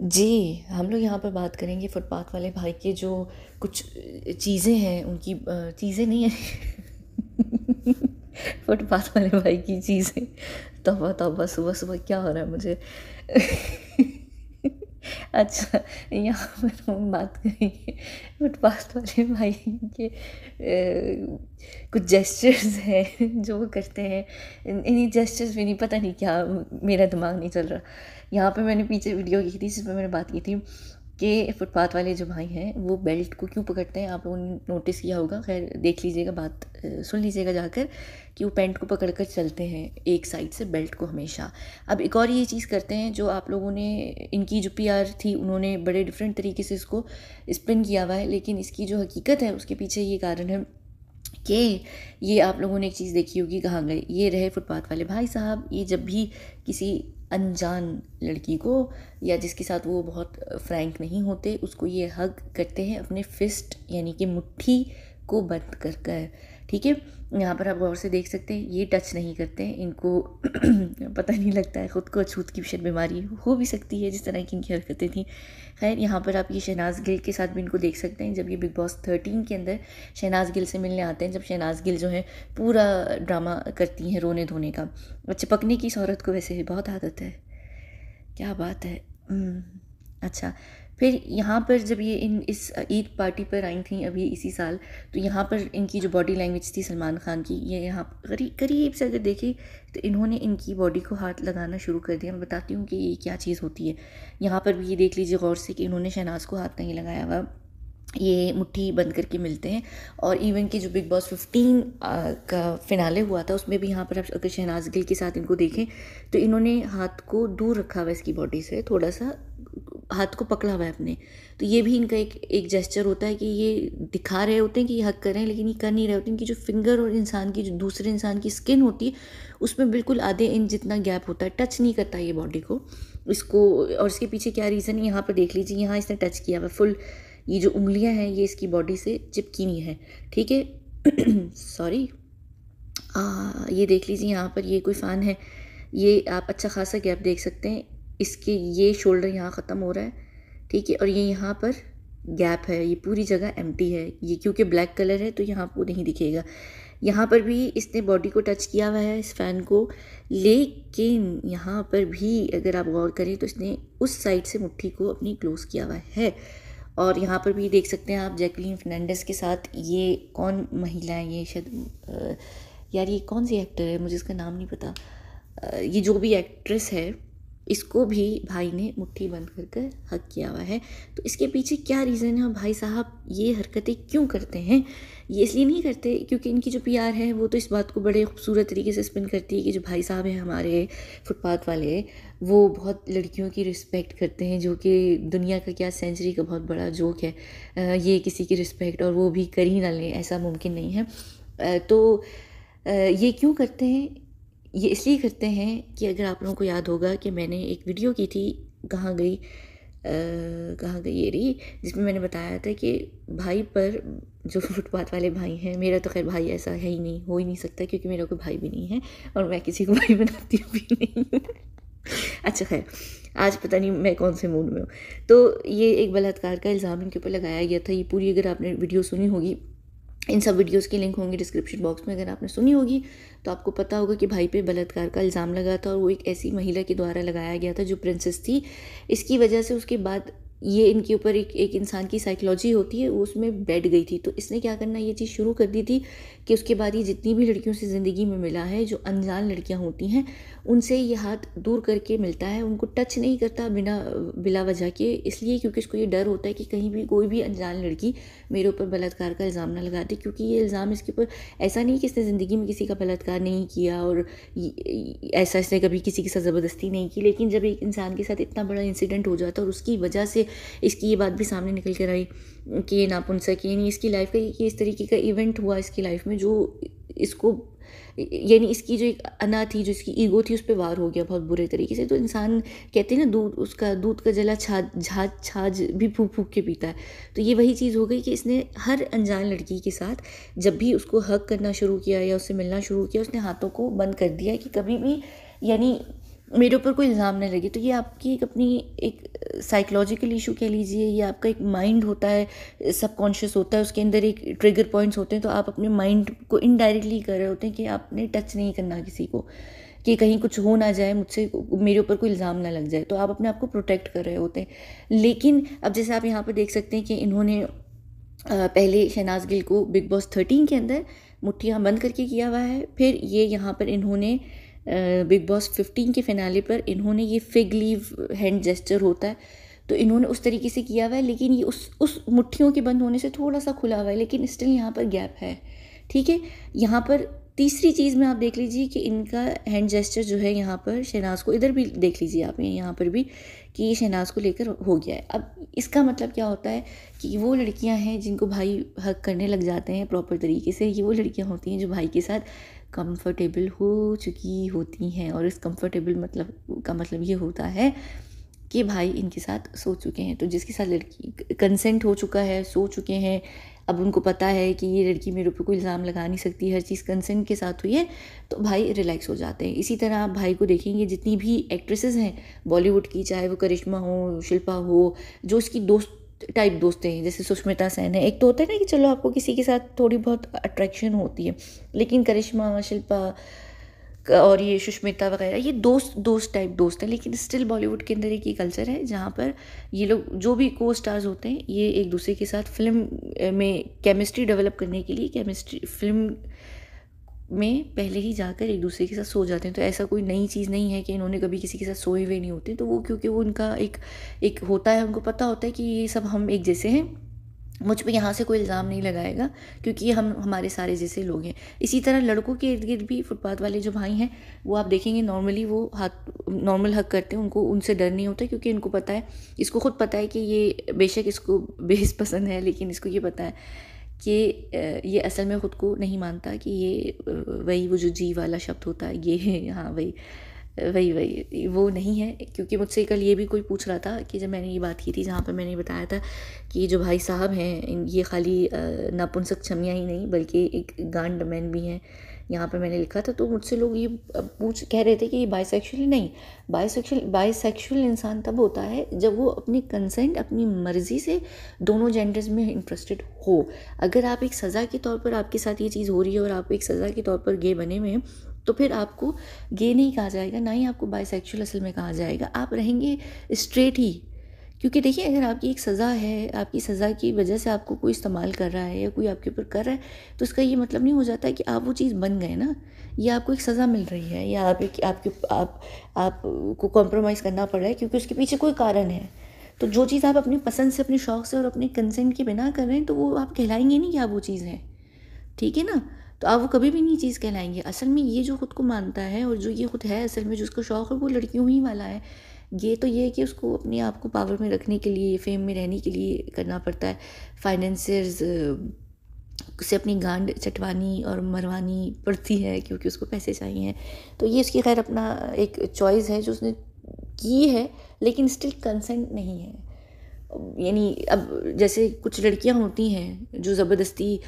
जी हम लोग यहाँ पर बात करेंगे फुटपाथ वाले भाई के जो कुछ चीज़ें हैं उनकी चीज़ें नहीं है फुटपाथ वाले भाई की चीज़ें तोबा तोबा सुबह सुबह क्या हो रहा है मुझे अच्छा यहाँ पर हम बात करेंगे फुटपाथ वाले भाई के कुछ जेस्चर्स हैं जो वो करते हैं इन्हीं जेस्चर्स में नहीं पता नहीं क्या मेरा दिमाग नहीं चल रहा यहाँ पे मैंने पीछे वीडियो की थी जिसमें मैंने बात की थी कि फुटपाथ वाले जो भाई हैं वो बेल्ट को क्यों पकड़ते हैं आप लोगों ने नोटिस किया होगा खैर देख लीजिएगा बात सुन लीजिएगा जाकर कि वो पैंट को पकड़ कर चलते हैं एक साइड से बेल्ट को हमेशा अब एक और ये चीज़ करते हैं जो आप लोगों ने इनकी जो पी थी उन्होंने बड़े डिफरेंट तरीके से इसको स्पिन किया हुआ है लेकिन इसकी जो हकीकत है उसके पीछे ये कारण है कि ये आप लोगों ने एक चीज़ देखी होगी कहाँ गए ये रहे फुटपाथ वाले भाई साहब ये जब भी किसी अनजान लड़की को या जिसके साथ वो बहुत फ्रैंक नहीं होते उसको ये हग करते हैं अपने फिस्ट यानी कि मुट्ठी को बंद कर कर ठीक है यहाँ पर आप गौर से देख सकते हैं ये टच नहीं करते हैं इनको पता नहीं लगता है ख़ुद को अछूत की शायद बीमारी हो भी सकती है जिस तरह की इनकी हरकतें थी खैर यहाँ पर आप ये शहनाज गिल के साथ भी इनको देख सकते हैं जब ये बिग बॉस थर्टीन के अंदर शहनाज गिल से मिलने आते हैं जब शहनाज गिल जो है पूरा ड्रामा करती हैं रोने धोने का और चिपकने की इस को वैसे बहुत आदत है क्या बात है हम्म, अच्छा फिर यहाँ पर जब ये इन इस ईद पार्टी पर आई थी अभी इसी साल तो यहाँ पर इनकी जो बॉडी लैंग्वेज थी सलमान खान की ये यहाँ करीब करीब से अगर देखें तो इन्होंने इनकी बॉडी को हाथ लगाना शुरू कर दिया मैं बताती हूँ कि ये क्या चीज़ होती है यहाँ पर भी ये देख लीजिए गौर से कि इन्होंने शहनाज को हाथ नहीं लगाया हुआ ये मुट्ठी बंद करके मिलते हैं और इवन के जो बिग बॉस फिफ्टीन का फिनाले हुआ था उसमें भी यहाँ पर आप अगर शहनाज गिल के साथ इनको देखें तो इन्होंने हाथ को दूर रखा हुआ इसकी बॉडी से थोड़ा सा हाथ को पकड़ा हुआ है अपने तो ये भी इनका एक एक जेस्चर होता है कि ये दिखा रहे होते हैं कि ये हक कर रहे हैं लेकिन ये कर नहीं रहे होते हैं कि जो फिंगर और इंसान की जो दूसरे इंसान की स्किन होती है उसमें बिल्कुल आधे इंच जितना गैप होता है टच नहीं करता ये बॉडी को इसको और इसके पीछे क्या रीज़न है यहाँ पर देख लीजिए यहाँ इसने टच किया हुआ फुल ये जो उंगलियाँ हैं ये इसकी बॉडी से चिपकी हुई हैं ठीक है सॉरी ये देख लीजिए यहाँ पर ये कोई फ़ैन है ये आप अच्छा खासा गैप देख सकते हैं इसके ये शोल्डर यहाँ ख़त्म हो रहा है ठीक है और ये यहाँ पर गैप है ये पूरी जगह एम है ये क्योंकि ब्लैक कलर है तो यहाँ आपको नहीं दिखेगा यहाँ पर भी इसने बॉडी को टच किया हुआ है इस फ़ैन को लेकिन यहाँ पर भी अगर आप गौर करें तो इसने उस साइड से मुट्ठी को अपनी क्लोज़ किया हुआ है और यहाँ पर भी देख सकते हैं आप जैकलिन फर्नांडस के साथ ये कौन महिला है ये शायद यार ये कौन सी एक्टर है मुझे इसका नाम नहीं पता ये जो भी एक्ट्रेस है इसको भी भाई ने मुट्ठी बंद कर कर हक किया हुआ है तो इसके पीछे क्या रीज़न है भाई साहब ये हरकतें क्यों करते हैं ये इसलिए नहीं करते क्योंकि इनकी जो प्यार है वो तो इस बात को बड़े खूबसूरत तरीके से स्पिन करती है कि जो भाई साहब हैं हमारे फुटपाथ वाले वो बहुत लड़कियों की रिस्पेक्ट करते हैं जो कि दुनिया का क्या सेंचुरी का बहुत बड़ा जोक है ये किसी की रिस्पेक्ट और वो भी कर ही ना लें ऐसा मुमकिन नहीं है तो ये क्यों करते हैं ये इसलिए करते हैं कि अगर आप लोगों को याद होगा कि मैंने एक वीडियो की थी कहाँ गई कहाँ गई ये रही जिसमें मैंने बताया था कि भाई पर जो फुटपाथ वाले भाई हैं मेरा तो खैर भाई ऐसा है ही नहीं हो ही नहीं सकता क्योंकि मेरा कोई भाई भी नहीं है और मैं किसी को भाई बनाती भी नहीं अच्छा खैर आज पता नहीं मैं कौन से मूड में हूँ तो ये एक बलात्कार का इल्ज़ाम इनके ऊपर लगाया गया था ये पूरी अगर आपने वीडियो सुनी होगी इन सब वीडियोस की लिंक होंगी डिस्क्रिप्शन बॉक्स में अगर आपने सुनी होगी तो आपको पता होगा कि भाई पे बलात्कार का इल्ज़ाम लगा था और वो एक ऐसी महिला के द्वारा लगाया गया था जो प्रिंसेस थी इसकी वजह से उसके बाद ये इनके ऊपर एक एक इंसान की साइकोलॉजी होती है वो उसमें बैठ गई थी तो इसने क्या करना ये चीज़ शुरू कर दी थी कि उसके बाद ये जितनी भी लड़कियों से ज़िंदगी में मिला है जो अनजान लड़कियां होती हैं उनसे ये हाथ दूर करके मिलता है उनको टच नहीं करता बिना बिला वजह के इसलिए क्योंकि इसको ये डर होता है कि कहीं भी कोई भी अनजान लड़की मेरे ऊपर बलात्कार का इल्ज़ाम ना लगा दे क्योंकि ये इल्ज़ाम इसके ऊपर ऐसा नहीं कि इसने ज़िंदगी में किसी का बलात्कार नहीं किया और ऐसा इसने कभी किसी के साथ ज़बरदस्ती नहीं की लेकिन जब एक इंसान के साथ इतना बड़ा इंसिडेंट हो जाता है और उसकी वजह से इसकी ये बात भी सामने निकल कर आई कि ये नापुंसक यानी इसकी लाइफ का कि इस तरीके का इवेंट हुआ इसकी लाइफ में जो इसको यानी इसकी जो एक अना थी जो इसकी ईगो थी उस पर वार हो गया बहुत बुरे तरीके से तो इंसान कहते हैं ना दूध उसका दूध का जला छाज झाज छाछ भी फूक फूक के पीता है तो ये वही चीज़ हो गई कि इसने हर अनजान लड़की के साथ जब भी उसको हक करना शुरू किया या उससे मिलना शुरू किया उसने हाथों को बंद कर दिया कि कभी भी यानी मेरे ऊपर कोई इल्ज़ाम नहीं लगे तो ये आपकी एक अपनी एक साइकोलॉजिकल इशू कह लीजिए ये आपका एक माइंड होता है सबकॉन्शियस होता है उसके अंदर एक ट्रिगर पॉइंट्स होते हैं तो आप अपने माइंड को इनडायरेक्टली कर रहे होते हैं कि आपने टच नहीं करना किसी को कि कहीं कुछ हो ना जाए मुझसे मेरे ऊपर कोई इल्ज़ाम ना लग जाए तो आप अपने आप को प्रोटेक्ट कर रहे होते हैं लेकिन अब जैसे आप यहाँ पर देख सकते हैं कि इन्होंने पहले शहनाज गिल को बिग बॉस थर्टीन के अंदर मुठ्ठियाँ बंद करके किया हुआ है फिर ये यहाँ पर इन्होंने बिग बॉस 15 के फिनाले पर इन्होंने ये फिग लीव हैंड जेस्चर होता है तो इन्होंने उस तरीके से किया हुआ है लेकिन ये उस उस मुट्ठियों के बंद होने से थोड़ा सा खुला हुआ है लेकिन स्टिल यहाँ पर गैप है ठीक है यहाँ पर तीसरी चीज़ में आप देख लीजिए कि इनका हैंड जेस्चर जो है यहाँ पर शहनाज को इधर भी देख लीजिए आप यहाँ पर भी कि ये शहनाज को लेकर हो गया है अब इसका मतलब क्या होता है कि वो लड़कियां हैं जिनको भाई हक करने लग जाते हैं प्रॉपर तरीके से ये वो लड़कियां होती हैं जो भाई के साथ कंफर्टेबल हो चुकी होती हैं और इस कंफर्टेबल मतलब का मतलब ये होता है कि भाई इनके साथ सो चुके हैं तो जिसके साथ लड़की कंसेंट हो चुका है सो चुके हैं अब उनको पता है कि ये लड़की मेरे ऊपर कोई इल्ज़ाम लगा नहीं सकती हर चीज़ कंसेंट के साथ हुई है तो भाई रिलैक्स हो जाते हैं इसी तरह आप भाई को देखेंगे जितनी भी एक्ट्रेसेस हैं बॉलीवुड की चाहे वो करिश्मा हो शिल्पा हो जो उसकी दोस्त टाइप दोस्तें हैं जैसे सुष्मिता सेन है एक तो होता है ना कि चलो आपको किसी के साथ थोड़ी बहुत अट्रैक्शन होती है लेकिन करिश्मा शिल्पा और ये सुष्मिता वगैरह ये दोस्त दोस्त टाइप दोस्त हैं लेकिन स्टिल बॉलीवुड के अंदर एक ये कल्चर है जहाँ पर ये लोग जो भी को स्टार्स होते हैं ये एक दूसरे के साथ फिल्म में केमिस्ट्री डेवलप करने के लिए केमिस्ट्री फिल्म में पहले ही जाकर एक दूसरे के साथ सो जाते हैं तो ऐसा कोई नई चीज़ नहीं है कि इन्होंने कभी किसी के साथ सोए हुए नहीं होते तो वो क्योंकि वो उनका एक एक होता है उनको पता होता है कि ये सब हम एक जैसे हैं मुझ पर यहाँ से कोई इल्ज़ाम नहीं लगाएगा क्योंकि हम हमारे सारे जैसे लोग हैं इसी तरह लड़कों के इर्द गिर्द भी फुटपाथ वाले जो भाई हैं वो आप देखेंगे नॉर्मली वो हाथ नॉर्मल हक करते हैं उनको उनसे डर नहीं होता क्योंकि इनको पता है इसको खुद पता है कि ये बेशक इसको बेहस पसंद है लेकिन इसको ये पता है कि ये असल में ख़ुद को नहीं मानता कि ये वही वो जो जी वाला शब्द होता है ये हाँ वही वही वही वो नहीं है क्योंकि मुझसे कल ये भी कोई पूछ रहा था कि जब मैंने ये बात की थी जहाँ पर मैंने बताया था कि जो भाई साहब हैं ये खाली नापुंसक छमियाँ ही नहीं बल्कि एक गांड मैन भी हैं यहाँ पर मैंने लिखा था तो मुझसे लोग ये पूछ कह रहे थे कि ये बाइसेक्शुअल नहीं बाइसेक्शुअल बायसेक्शुअल इंसान तब होता है जब वो अपने कंसेंट अपनी मर्ज़ी से दोनों जेंडर्स में इंटरेस्टेड हो अगर आप एक सज़ा के तौर पर आपके साथ ये चीज़ हो रही है और आप एक सज़ा के तौर पर गे बने हुए हैं तो फिर आपको गे नहीं कहा जाएगा ना ही आपको बाइसेक्चुअल असल में कहा जाएगा आप रहेंगे स्ट्रेट ही क्योंकि देखिए अगर आपकी एक सज़ा है आपकी सज़ा की वजह से आपको कोई इस्तेमाल कर रहा है या कोई आपके ऊपर कर रहा है तो इसका ये मतलब नहीं हो जाता है कि आप वो चीज़ बन गए ना ये आपको एक सज़ा मिल रही है या आप एक आपके आप आपको कॉम्प्रोमाइज़ करना पड़ रहा है क्योंकि उसके पीछे कोई कारण है तो जो चीज़ आप अपनी पसंद से अपने शौक़ से और अपने कंसेंट के बिना कर रहे हैं तो वो आप कहलाएंगे नहीं कि आप वो चीज़ हैं ठीक है ना तो आप वो कभी भी नहीं चीज़ कहलाएंगे असल में ये जो ख़ुद को मानता है और जो ये खुद है असल में जो उसका शौक़ है वो लड़कियों ही वाला है ये तो ये है कि उसको अपने आप को पावर में रखने के लिए फेम में रहने के लिए करना पड़ता है फाइनेंसर्स उसे अपनी गांड चटवानी और मरवानी पड़ती है क्योंकि उसको पैसे चाहिए तो ये उसकी खैर अपना एक चॉइस है जो उसने की है लेकिन स्टिल कंसेंट नहीं है यानी अब जैसे कुछ लड़कियां होती हैं जो ज़बरदस्ती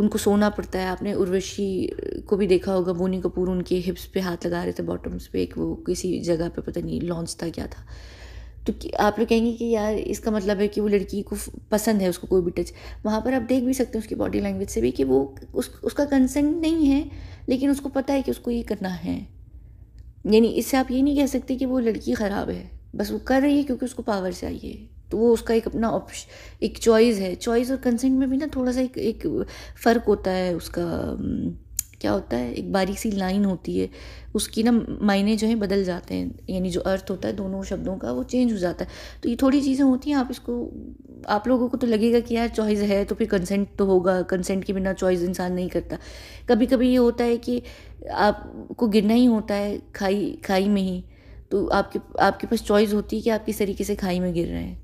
उनको सोना पड़ता है आपने उर्वशी को भी देखा होगा बोनी कपूर उनके हिप्स पे हाथ लगा रहे थे बॉटम्स पे एक वो किसी जगह पे पता नहीं लॉन्च था क्या था तो आप लोग कहेंगे कि यार इसका मतलब है कि वो लड़की को पसंद है उसको कोई भी टच वहाँ पर आप देख भी सकते हैं उसकी बॉडी लैंग्वेज से भी कि वो उस उसका कंसेंट नहीं है लेकिन उसको पता है कि उसको ये करना है यानी इससे आप ये नहीं कह सकते कि वो लड़की ख़राब है बस वो कर रही है क्योंकि उसको पावर चाहिए तो वो उसका एक अपना ऑप्श एक चॉइस है चॉइस और कंसेंट में भी ना थोड़ा सा एक एक फ़र्क होता है उसका क्या होता है एक बारीक सी लाइन होती है उसकी ना मायने जो है बदल जाते हैं यानी जो अर्थ होता है दोनों शब्दों का वो चेंज हो जाता है तो ये थोड़ी चीज़ें होती हैं आप इसको आप लोगों को तो लगेगा कि यार चॉइस है तो फिर कंसेंट तो होगा कंसेंट के बिना चॉइस इंसान नहीं करता कभी कभी ये होता है कि आपको गिरना ही होता है खाई खाई में ही तो आपके आपके पास चॉइस होती है कि आप किस तरीके से खाई में गिर रहे हैं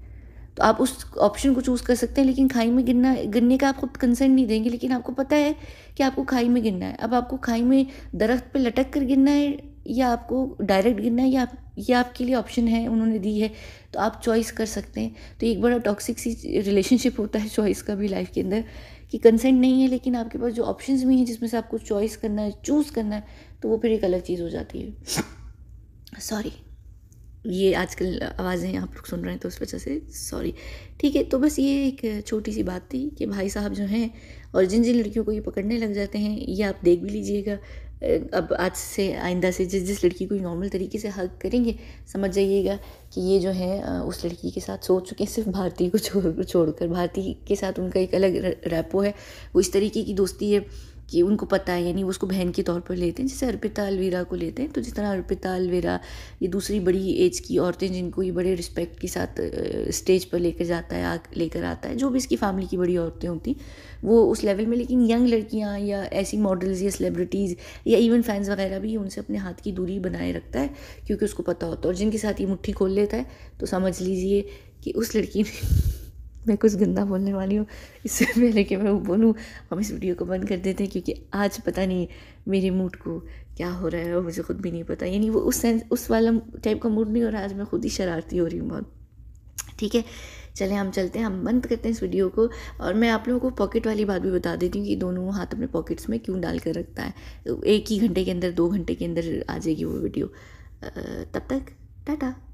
तो आप उस ऑप्शन को चूज़ कर सकते हैं लेकिन खाई में गिरना गिरने का आप खुद कंसेंट नहीं देंगे लेकिन आपको पता है कि आपको खाई में गिरना है अब आपको खाई में दरख्त पर लटक कर गिरना है या आपको डायरेक्ट गिरना है या आप ये आपके लिए ऑप्शन है उन्होंने दी है तो आप चॉइस कर सकते हैं तो एक बड़ा टॉक्सिक सी रिलेशनशिप होता है चॉइस का भी लाइफ के अंदर कि कंसेंट नहीं है लेकिन आपके पास जो ऑप्शंस भी हैं जिसमें से आपको चॉइस करना है चूज़ करना है तो वो फिर एक अलग चीज़ हो जाती है सॉरी ये आजकल आवाज़ें आप लोग सुन रहे हैं तो उस वजह से सॉरी ठीक है तो बस ये एक छोटी सी बात थी कि भाई साहब जो हैं और जिन जिन लड़कियों को ये पकड़ने लग जाते हैं ये आप देख भी लीजिएगा अब आज से आइंदा से जिस जिस लड़की को नॉर्मल तरीके से हक करेंगे समझ जाइएगा कि ये जो है उस लड़की के साथ सोच चुके हैं सिर्फ भारतीय को छोड़ छोड़कर भारतीय के साथ उनका एक अलग रैपो है वो इस तरीके की दोस्ती है कि उनको पता है यानी वो उसको बहन के तौर पर लेते हैं जैसे अर्पिता अलवेरा को लेते हैं तो जिस तरह अर्पिता अलवेरा ये दूसरी बड़ी एज की औरतें जिनको ये बड़े रिस्पेक्ट के साथ स्टेज पर लेकर जाता है लेकर आता है जो भी इसकी फैमिली की बड़ी औरतें होती वो उस लेवल में लेकिन यंग लड़कियाँ या ऐसी मॉडल्स या सेलिब्रिटीज़ या इवन फैंस वगैरह भी उनसे अपने हाथ की दूरी बनाए रखता है क्योंकि उसको पता होता है और जिनके साथ ये मुट्ठी खोल लेता है तो समझ लीजिए कि उस लड़की ने मैं कुछ गंदा बोलने वाली हूँ इससे पहले कि मैं वो बोलूँ हम इस वीडियो को बंद कर देते हैं क्योंकि आज पता नहीं मेरे मूड को क्या हो रहा है और मुझे खुद भी नहीं पता यानी वो उस सेंस उस वाला टाइप का मूड नहीं हो रहा आज मैं खुद ही शरारती हो रही हूँ बहुत ठीक है चले हम चलते हैं हम बंद करते हैं इस वीडियो को और मैं आप लोगों को पॉकेट वाली बात भी बता देती हूँ कि दोनों हाथ अपने पॉकेट्स में क्यों डाल कर रखता है एक ही घंटे के अंदर दो घंटे के अंदर आ जाएगी वो वीडियो तब तक टाटा